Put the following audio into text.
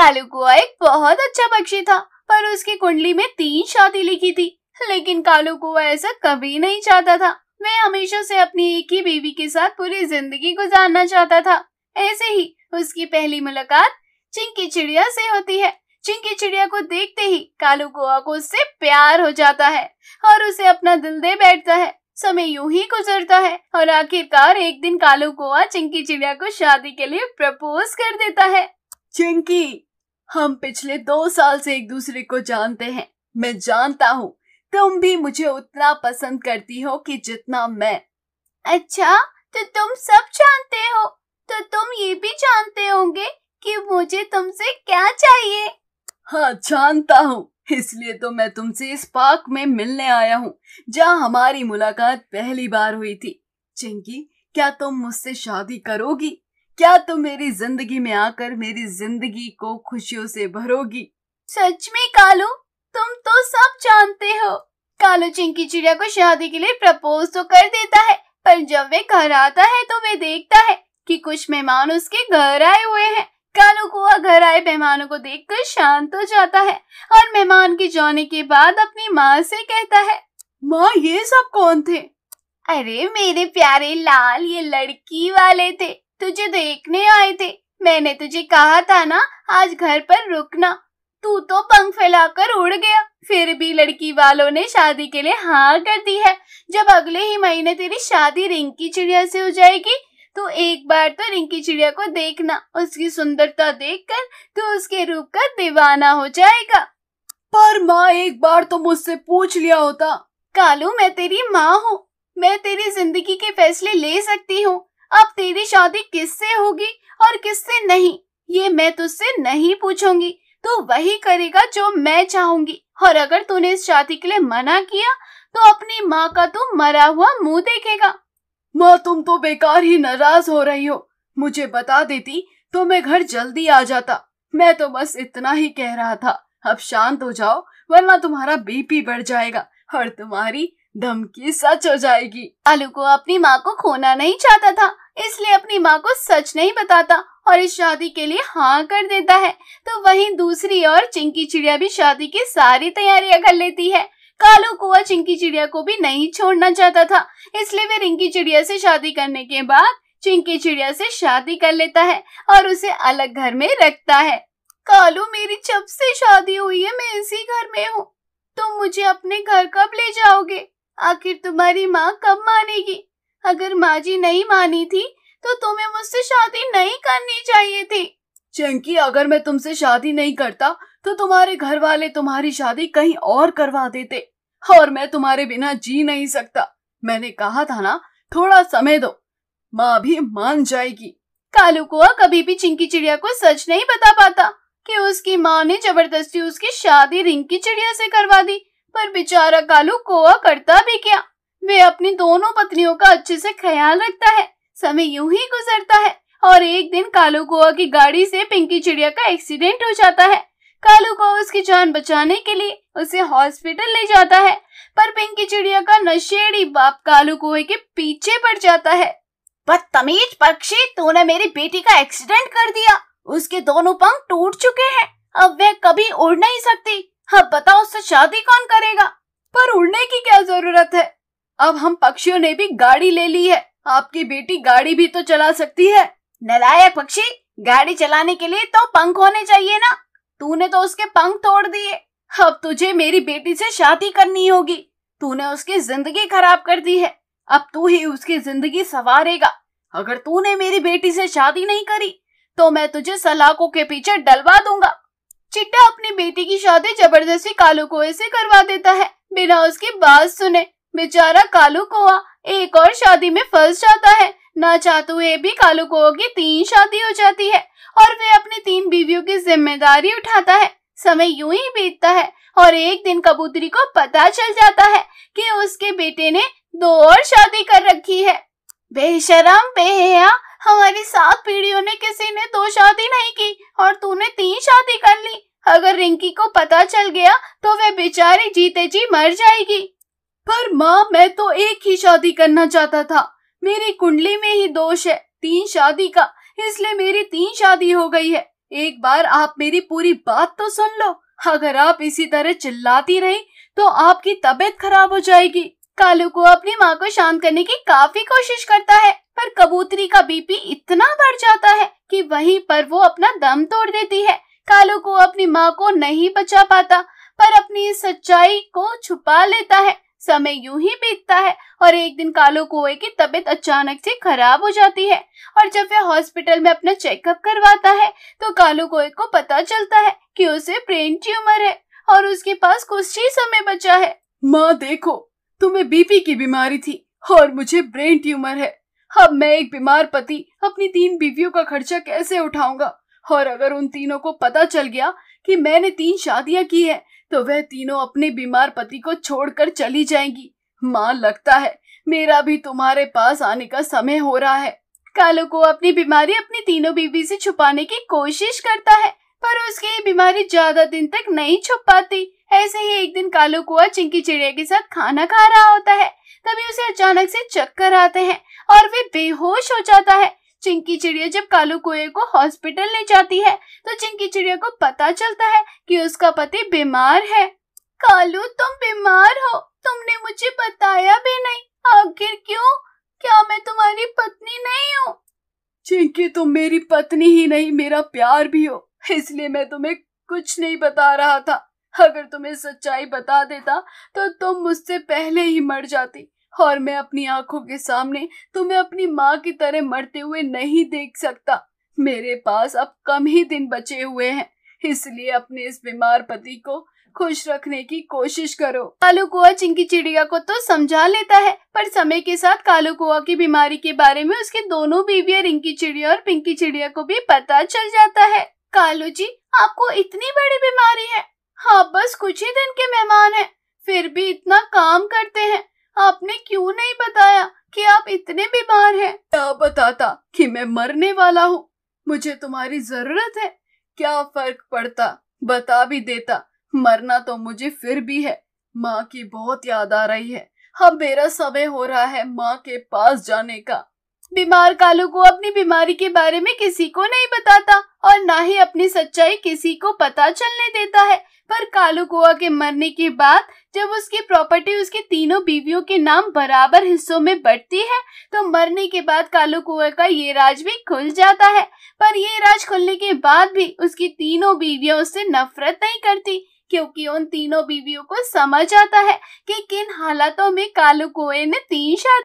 कालू कुआ एक बहुत अच्छा पक्षी था पर उसकी कुंडली में तीन शादी लिखी थी लेकिन कालू कुआ ऐसा कभी नहीं चाहता था वह हमेशा से अपनी एक ही बीवी के साथ पूरी जिंदगी गुजारना चाहता था ऐसे ही उसकी पहली मुलाकात चिंकी चिड़िया से होती है चिंकी चिड़िया को देखते ही कालू कुआ को उससे प्यार हो जाता है और उसे अपना दिल दे बैठता है समय यूं ही गुजरता है और आखिरकार एक दिन कालू कुआ चिंकी चिड़िया को शादी के लिए प्रपोज कर देता है चिंकी हम पिछले दो साल से एक दूसरे को जानते हैं मैं जानता हूँ तुम भी मुझे उतना पसंद करती हो कि जितना मैं अच्छा तो तुम सब जानते हो तो तुम ये भी जानते होंगे कि मुझे तुमसे क्या चाहिए हाँ जानता हूँ इसलिए तो मैं तुमसे इस पार्क में मिलने आया हूँ जहाँ हमारी मुलाकात पहली बार हुई थी चिंकी क्या तुम मुझसे शादी करोगी क्या तुम मेरी जिंदगी में आकर मेरी जिंदगी को खुशियों से भरोगी सच में कालू तुम तो सब जानते हो कालू चिंकी चिड़िया को शादी के लिए प्रपोज तो कर देता है पर जब वे घर आता है तो वे देखता है कि कुछ मेहमान उसके घर आए हुए हैं कालू कुआ घर आए मेहमानों को देखकर शांत हो जाता है और मेहमान के जाने के बाद अपनी माँ से कहता है माँ ये सब कौन थे अरे मेरे प्यारे लाल ये लड़की वाले थे तुझे देखने आए थे मैंने तुझे कहा था ना आज घर पर रुकना तू तो पंख फैलाकर उड़ गया फिर भी लड़की वालों ने शादी के लिए हाँ कर दी है जब अगले ही महीने तेरी शादी रिंकी चिड़िया से हो जाएगी तो एक बार तो रिंकी चिड़िया को देखना उसकी सुंदरता देखकर तू तो उसके रूप का दीवाना हो जाएगा पर माँ एक बार तो मुझसे पूछ लिया होता कालू मैं तेरी माँ हूँ मैं तेरी जिंदगी के फैसले ले सकती हूँ अब तेरी शादी किससे होगी और किससे नहीं ये मैं तुझसे नहीं पूछूंगी तू वही करेगा जो मैं चाहूंगी और अगर तूने इस शादी के लिए मना किया तो अपनी माँ का तू मरा हुआ मुंह देखेगा माँ तुम तो बेकार ही नाराज हो रही हो मुझे बता देती तो मैं घर जल्दी आ जाता मैं तो बस इतना ही कह रहा था अब शांत हो जाओ वरना तुम्हारा बीपी बढ़ जाएगा और तुम्हारी धमकी सच हो जाएगी आलू को अपनी माँ को खोना नहीं चाहता था इसलिए अपनी माँ को सच नहीं बताता और इस शादी के लिए हाँ कर देता है तो वहीं दूसरी ओर चिंकी चिड़िया भी शादी की सारी तैयारियां कर लेती है कालू कुआ चिंकी चिड़िया को भी नहीं छोड़ना चाहता था इसलिए वे रिंकी चिड़िया से शादी करने के बाद चिंकी चिड़िया से शादी कर लेता है और उसे अलग घर में रखता है कालू मेरी जब से शादी हुई है मैं इसी घर में हूँ तुम तो मुझे अपने घर कब ले जाओगे आखिर तुम्हारी माँ कब मानेगी अगर माँ जी नहीं मानी थी तो तुम्हें मुझसे शादी नहीं करनी चाहिए थी चंकी अगर मैं तुमसे शादी नहीं करता तो तुम्हारे घर वाले तुम्हारी शादी कहीं और करवा देते और मैं तुम्हारे बिना जी नहीं सकता मैंने कहा था ना थोड़ा समय दो माँ भी मान जाएगी कालू कुआ कभी भी चिंकी चिड़िया को सच नहीं बता पाता कि उसकी माँ ने जबरदस्ती उसकी शादी रिंकी चिड़िया से करवा दी पर बेचारा कालू कोआ करता भी क्या वे अपनी दोनों पत्नियों का अच्छे से ख्याल रखता है समय यूं ही गुजरता है और एक दिन कालू कोआ की गाड़ी से पिंकी चिड़िया का एक्सीडेंट हो जाता है कालू को उसकी जान बचाने के लिए उसे हॉस्पिटल ले जाता है पर पिंकी चिड़िया का नशेड़ी बाप कालू कुएं के पीछे पड़ जाता है बदतमीज पक्षी तूने मेरी बेटी का एक्सीडेंट कर दिया उसके दोनों पंख टूट चुके हैं अब वह कभी उड़ नहीं सकती अब हाँ, बताओ उससे शादी कौन करेगा पर उड़ने की क्या जरूरत है अब हम पक्षियों ने भी गाड़ी ले ली है आपकी बेटी गाड़ी भी तो चला सकती है नलायक पक्षी गाड़ी चलाने के लिए तो पंख होने चाहिए ना तूने तो उसके पंख तोड़ दिए अब तुझे मेरी बेटी से शादी करनी होगी तूने उसकी जिंदगी खराब कर दी है अब तू ही उसकी जिंदगी सवारेगा अगर तूने मेरी बेटी से शादी नहीं करी तो मैं तुझे सलाखों के पीछे डलवा दूंगा चिट्टा अपनी बेटी की शादी जबरदस्ती कालू कुएं से करवा देता है बिना उसकी बात सुने बेचारा कालू कुआ एक और शादी में फंस जाता है ना चाहते हुए भी कालू कोआ की तीन शादी हो जाती है और वे अपनी तीन बीवियों की जिम्मेदारी उठाता है समय यूं ही बीतता है और एक दिन कबूतरी को पता चल जाता है कि उसके बेटे ने दो और शादी कर रखी है बेशरम बेहया हमारी सात पीढ़ियों ने किसी ने दो शादी नहीं की और तूने तीन शादी कर ली अगर रिंकी को पता चल गया तो वह बेचारी जीते जी मर जाएगी पर माँ मैं तो एक ही शादी करना चाहता था मेरी कुंडली में ही दोष है तीन शादी का इसलिए मेरी तीन शादी हो गई है एक बार आप मेरी पूरी बात तो सुन लो अगर आप इसी तरह चिल्लाती रही तो आपकी तबीयत खराब हो जाएगी कालू को अपनी माँ को शांत करने की काफी कोशिश करता है पर कबूतरी का बीपी इतना बढ़ जाता है कि वहीं पर वो अपना दम तोड़ देती है कालू को अपनी माँ को नहीं बचा पाता पर अपनी सच्चाई को छुपा लेता है समय यूं ही बीतता है और एक दिन कालू कुए की तबीयत अचानक से खराब हो जाती है और जब वह हॉस्पिटल में अपना चेकअप करवाता है तो कालू कुए को पता चलता है कि उसे ब्रेन ट्यूमर है और उसके पास कुछ ही समय बचा है माँ देखो तुम्हें बीपी की बीमारी थी और मुझे ब्रेन ट्यूमर है अब मैं एक बीमार पति अपनी तीन बीवियों का खर्चा कैसे उठाऊंगा और अगर उन तीनों को पता चल गया कि मैंने तीन शादियां की है तो वह तीनों अपने बीमार पति को छोड़कर चली जाएंगी माँ लगता है मेरा भी तुम्हारे पास आने का समय हो रहा है कालो को अपनी बीमारी अपनी तीनों बीवी से छुपाने की कोशिश करता है पर उसकी बीमारी ज्यादा दिन तक नहीं छुप पाती ऐसे ही एक दिन कालू कुआ चिंकी चिड़िया के साथ खाना खा रहा होता है तभी उसे अचानक से चक्कर आते हैं और वे बेहोश हो जाता है चिंकी चिड़िया जब कालू कुए को हॉस्पिटल ले जाती है तो चिंकी चिड़िया को पता चलता है कि उसका पति बीमार है कालू तुम बीमार हो तुमने मुझे बताया भी नहीं आखिर क्यों क्या मैं तुम्हारी पत्नी नहीं हूँ चिंकी तुम मेरी पत्नी ही नहीं मेरा प्यार भी हो इसलिए मैं तुम्हें कुछ नहीं बता रहा था अगर तुम्हें सच्चाई बता देता तो तुम मुझसे पहले ही मर जाती और मैं अपनी आंखों के सामने तुम्हें अपनी माँ की तरह मरते हुए नहीं देख सकता मेरे पास अब कम ही दिन बचे हुए हैं इसलिए अपने इस बीमार पति को खुश रखने की कोशिश करो कालू कुआ चिंकी चिड़िया को तो समझा लेता है पर समय के साथ कालू कुआ की बीमारी के बारे में उसके दोनों बीविया रिंकी चिड़िया और पिंकी चिड़िया को भी पता चल जाता है कालू जी आपको इतनी बड़ी बीमारी है आप हाँ, बस कुछ ही दिन के मेहमान हैं फिर भी इतना काम करते हैं आपने क्यों नहीं बताया कि आप इतने बीमार हैं क्या बताता कि मैं मरने वाला हूँ मुझे तुम्हारी जरूरत है क्या फर्क पड़ता बता भी देता मरना तो मुझे फिर भी है माँ की बहुत याद आ रही है अब मेरा समय हो रहा है माँ के पास जाने का बीमार कालू को अपनी बीमारी के बारे में किसी को नहीं बताता और ना ही अपनी सच्चाई किसी को पता चलने देता है पर कालू कुआ के मरने के बाद जब उसकी प्रॉपर्टी उसकी तीनों बीवियों के नाम बराबर हिस्सों में बढ़ती है तो मरने के बाद कालू कुएं का ये राज भी खुल जाता है पर ये राज खुलने के बाद भी उसकी तीनों बीवियां उससे नफरत नहीं करती क्योंकि उन तीनों बीवियों को समझ आता है कि किन हालातों में कालू कुएं ने तीन शादी